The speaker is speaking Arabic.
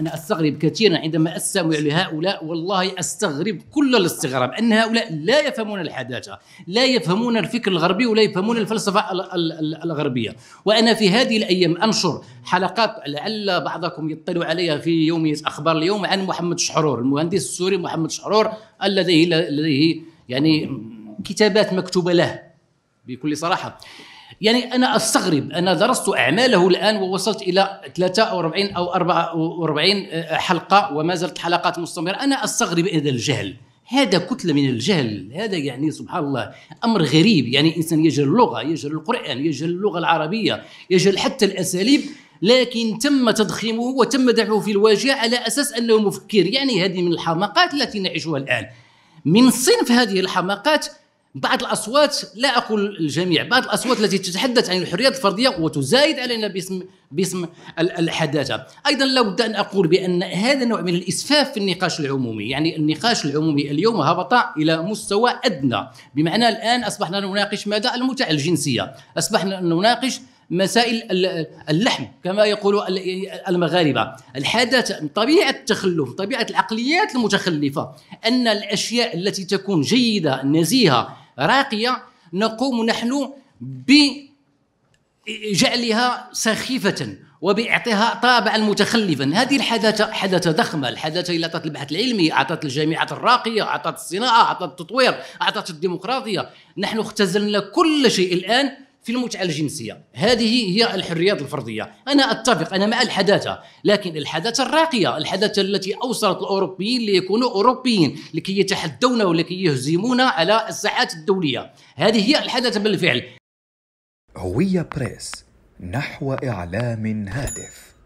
أنا أستغرب كثيرا عندما أستمع لهؤلاء والله أستغرب كل الاستغراب أن هؤلاء لا يفهمون الحداثة لا يفهمون الفكر الغربي ولا يفهمون الفلسفة الغربية وأنا في هذه الأيام أنشر حلقات لعل بعضكم يطلع عليها في يومية أخبار اليوم عن محمد شحرور المهندس السوري محمد شحرور الذي لديه يعني كتابات مكتوبة له بكل صراحة يعني انا استغرب انا درست اعماله الان ووصلت الى 43 او 44 آه، حلقه وما زالت حلقات مستمره انا استغرب هذا الجهل هذا كتله من الجهل هذا يعني سبحان الله امر غريب يعني انسان يجهل اللغه يجهل القران يجهل اللغه العربيه يجهل حتى الاساليب لكن تم تضخيمه وتم دفعه في الواجهه على اساس انه مفكر يعني هذه من الحماقات التي نعيشها الان من صنف هذه الحماقات بعض الاصوات لا اقول الجميع بعض الاصوات التي تتحدث عن الحريات الفرديه وتزايد علينا باسم باسم الحداثه ايضا لابد ان اقول بان هذا نوع من الاسفاف في النقاش العمومي يعني النقاش العمومي اليوم هبط الى مستوى ادنى بمعنى الان اصبحنا نناقش ماذا المتعه الجنسيه اصبحنا نناقش مسائل اللحم كما يقول المغاربه الحدث طبيعه التخلف طبيعه العقليات المتخلفه ان الاشياء التي تكون جيده نزيهه راقيه نقوم نحن بجعلها سخيفه وبإعطائها طابعا متخلفا هذه الحداثة حداثة ضخمة الحداثة اللي أعطت البحث العلمي أعطت الجامعات الراقية أعطت الصناعة أعطت التطوير أعطت الديمقراطية نحن اختزلنا كل شيء الآن في المتعة الجنسية هذه هي الحريات الفردية أنا أتفق أنا مع الحداثة لكن الحداثة الراقية الحداثة التي أوصلت الأوروبيين ليكونوا أوروبيين لكي يتحدون ولكي يهزمون على الساحات الدولية هذه هي الحداثة بالفعل هوية بريس نحو إعلام هادف